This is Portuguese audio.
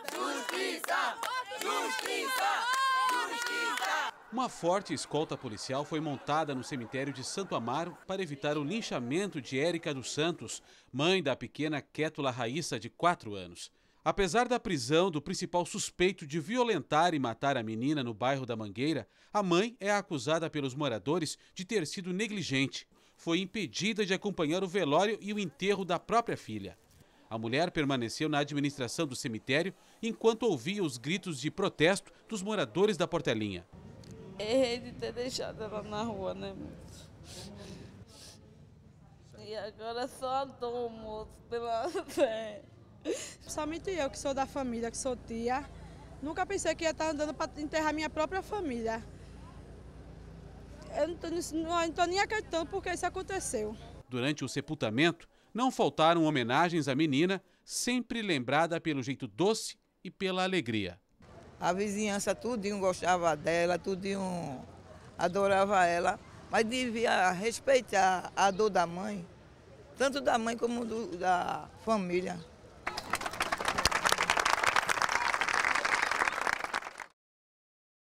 Justiça! Justiça! Justiça! Uma forte escolta policial foi montada no cemitério de Santo Amaro para evitar o linchamento de Érica dos Santos, mãe da pequena Quétula Raíssa, de 4 anos. Apesar da prisão do principal suspeito de violentar e matar a menina no bairro da Mangueira, a mãe é acusada pelos moradores de ter sido negligente. Foi impedida de acompanhar o velório e o enterro da própria filha. A mulher permaneceu na administração do cemitério enquanto ouvia os gritos de protesto dos moradores da Portelinha. Errei de ter deixado ela na rua, né, moço? E agora só a dor, moço, pela fé. Somente eu, que sou da família, que sou tia, nunca pensei que ia estar andando para enterrar minha própria família. Eu não estou nem acreditando porque isso aconteceu. Durante o sepultamento, não faltaram homenagens à menina, sempre lembrada pelo jeito doce e pela alegria. A vizinhança tudinho gostava dela, tudinho adorava ela, mas devia respeitar a dor da mãe, tanto da mãe como do, da família.